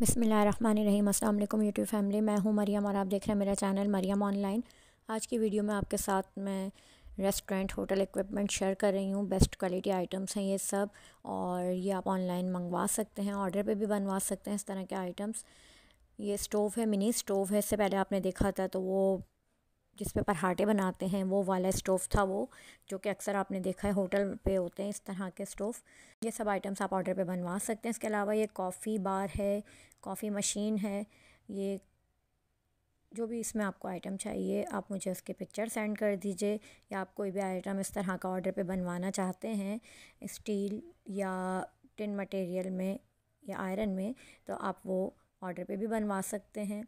बसमीम अल्लाम YouTube family मैं हूँ मरियम और आप देख रहे हैं मेरा चैनल मरियम ऑनलाइन आज की वीडियो में आपके साथ मैं रेस्टोरेंट होटल इक्विपमेंट शेयर कर रही हूँ बेस्ट क्वालिटी आइटम्स हैं ये सब और ये आप ऑनलाइन मंगवा सकते हैं ऑर्डर पे भी बनवा सकते हैं इस तरह के आइटम्स ये स्टोव है मिनी स्टोव है इससे पहले आपने देखा था तो वो जिस पे पराठे बनाते हैं वो वाला स्टोव था वो जो कि अक्सर आपने देखा है होटल पे होते हैं इस तरह के स्टोव ये सब आइटम्स आप ऑर्डर पे बनवा सकते हैं इसके अलावा ये कॉफ़ी बार है कॉफ़ी मशीन है ये जो भी इसमें आपको आइटम चाहिए आप मुझे उसके पिक्चर सेंड कर दीजिए या आप कोई भी आइटम इस तरह का ऑर्डर पे बनवाना चाहते हैं स्टील या टिन मटेरियल में या आयरन में तो आप वो ऑर्डर पे भी बनवा सकते हैं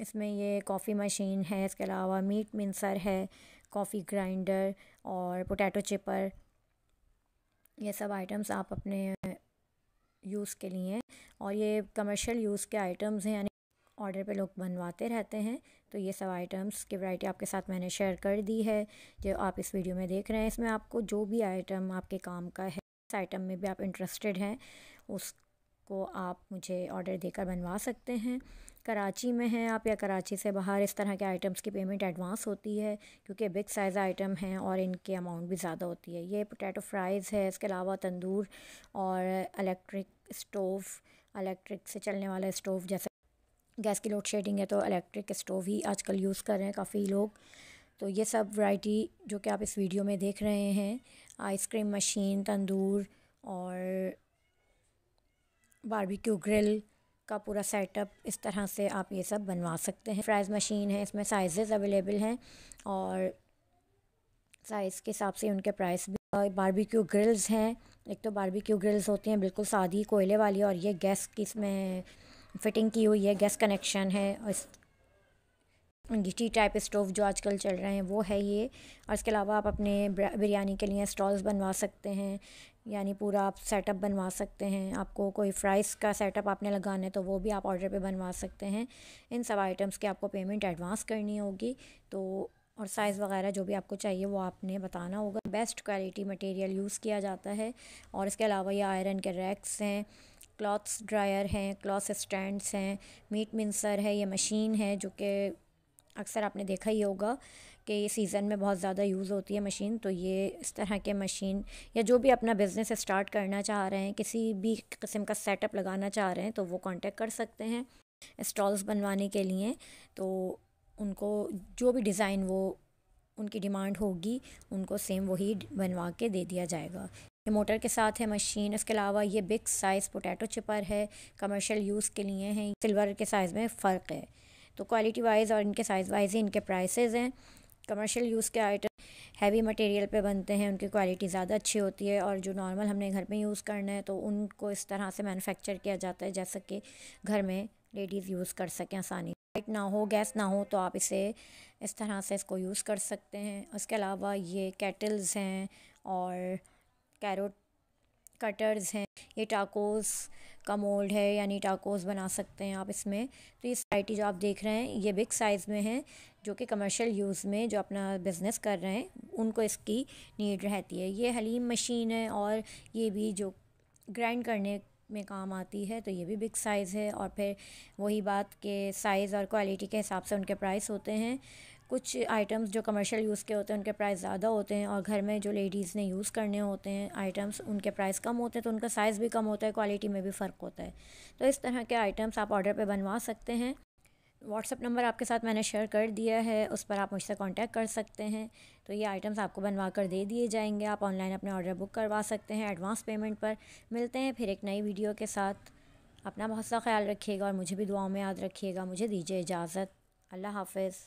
इसमें ये कॉफ़ी मशीन है इसके अलावा मीट मिंसर है कॉफ़ी ग्राइंडर और पोटैटो चिपर ये सब आइटम्स आप अपने यूज़ के लिए और ये कमर्शियल यूज़ के आइटम्स हैं यानी ऑर्डर पे लोग बनवाते रहते हैं तो ये सब आइटम्स की वैरायटी आपके साथ मैंने शेयर कर दी है जो आप इस वीडियो में देख रहे हैं इसमें आपको जो भी आइटम आपके काम का है इस आइटम में भी आप इंटरेस्टेड हैं उसको आप मुझे ऑर्डर देकर बनवा सकते हैं कराची में हैं आप या कराची से बाहर इस तरह के आइटम्स की पेमेंट एडवांस होती है क्योंकि बिग साइज़ आइटम हैं और इनके अमाउंट भी ज़्यादा होती है ये पोटैटो फ्राइज़ है इसके अलावा तंदूर और इलेक्ट्रिक स्टोव इलेक्ट्रिक से चलने वाला स्टोव जैसे गैस की लोड शेडिंग है तो इलेक्ट्रिक स्टोव ही आजकल यूज़ कर रहे हैं काफ़ी लोग तो ये सब वाइटी जो कि आप इस वीडियो में देख रहे हैं आइसक्रीम मशीन तंदूर और बारबेक्यू ग्रिल का पूरा सेटअप इस तरह से आप ये सब बनवा सकते हैं फ्राइज़ मशीन है इसमें साइजेस अवेलेबल हैं और साइज़ के हिसाब से उनके प्राइस भी बारबेक्यू ग्रिल्स हैं एक तो बारबेक्यू ग्रिल्स होती हैं बिल्कुल सादी कोयले वाली और ये गैस की इसमें फ़िटिंग की हुई है गैस कनेक्शन है और इस घिटी टाइप स्टोव जो आजकल चल रहे हैं वो है ये और इसके अलावा आप अपने बिरयानी के लिए स्टॉल्स बनवा सकते हैं यानी पूरा आप सेटअप बनवा सकते हैं आपको कोई फ्राइज़ का सेटअप आपने लगाना है तो वो भी आप ऑर्डर पे बनवा सकते हैं इन सब आइटम्स की आपको पेमेंट एडवांस करनी होगी तो और साइज़ वगैरह जो भी आपको चाहिए वो आपने बताना होगा बेस्ट क्वालिटी मटेरियल यूज़ किया जाता है और इसके अलावा ये आयरन के रैक्स हैं क्लॉथ्स ड्रायर हैं क्लॉथ स्टैंड्स हैं मीट मिंसर है ये मशीन है जो कि अक्सर आपने देखा ही होगा कि सीज़न में बहुत ज़्यादा यूज़ होती है मशीन तो ये इस तरह के मशीन या जो भी अपना बिज़नेस स्टार्ट करना चाह रहे हैं किसी भी किस्म का सेटअप लगाना चाह रहे हैं तो वो कांटेक्ट कर सकते हैं स्टॉल्स बनवाने के लिए तो उनको जो भी डिज़ाइन वो उनकी डिमांड होगी उनको सेम वही बनवा के दे दिया जाएगा ये मोटर के साथ है मशीन इसके अलावा ये बिग साइज़ पोटैटो चिपर है कमर्शियल यूज़ के लिए हैं सिल्वर के साइज़ में फ़र्क है तो क्वालिटी वाइज और इनके साइज़ वाइज ही इनके प्राइस हैं कमर्शियल यूज़ के आइटम हैवी मटेरियल पे बनते हैं उनकी क्वालिटी ज़्यादा अच्छी होती है और जो नॉर्मल हमने घर में यूज़ करना है तो उनको इस तरह से मैनुफेक्चर किया जाता है जैसा कि घर में लेडीज़ यूज़ कर सकें आसानी लाइट ना हो गैस ना हो तो आप इसे इस तरह से इसको यूज़ कर सकते हैं उसके अलावा ये कैटल्स हैं और कैरोट कटर्स हैं ये टाकोस का मोल्ड है यानी टाकोस बना सकते हैं आप इसमें तो ये वैरायटी जो आप देख रहे हैं ये बिग साइज़ में है जो कि कमर्शियल यूज़ में जो अपना बिज़नेस कर रहे हैं उनको इसकी नीड रहती है ये हलीम मशीन है और ये भी जो ग्राइंड करने में काम आती है तो ये भी बिग साइज़ है और फिर वही बात के साइज़ और क्वालिटी के हिसाब से उनके प्राइस होते हैं कुछ आइटम्स जो कमर्शियल यूज़ के होते हैं उनके प्राइस ज़्यादा होते हैं और घर में जो लेडीज़ ने यूज़ करने होते हैं आइटम्स उनके प्राइस कम होते हैं तो उनका साइज़ भी कम होता है क्वालिटी में भी फ़र्क होता है तो इस तरह के आइटम्स आप ऑर्डर पर बनवा सकते हैं व्हाट्सअप नंबर आपके साथ मैंने शेयर कर दिया है उस पर आप मुझसे कांटेक्ट कर सकते हैं तो ये आइटम्स आपको बनवा कर दे दिए जाएंगे आप ऑनलाइन अपने ऑर्डर बुक करवा सकते हैं एडवांस पेमेंट पर मिलते हैं फिर एक नई वीडियो के साथ अपना बहुत सा ख्याल रखिएगा और मुझे भी दुआओं में याद रखिएगा मुझे दीजिए इजाज़त अल्लाह हाफिज़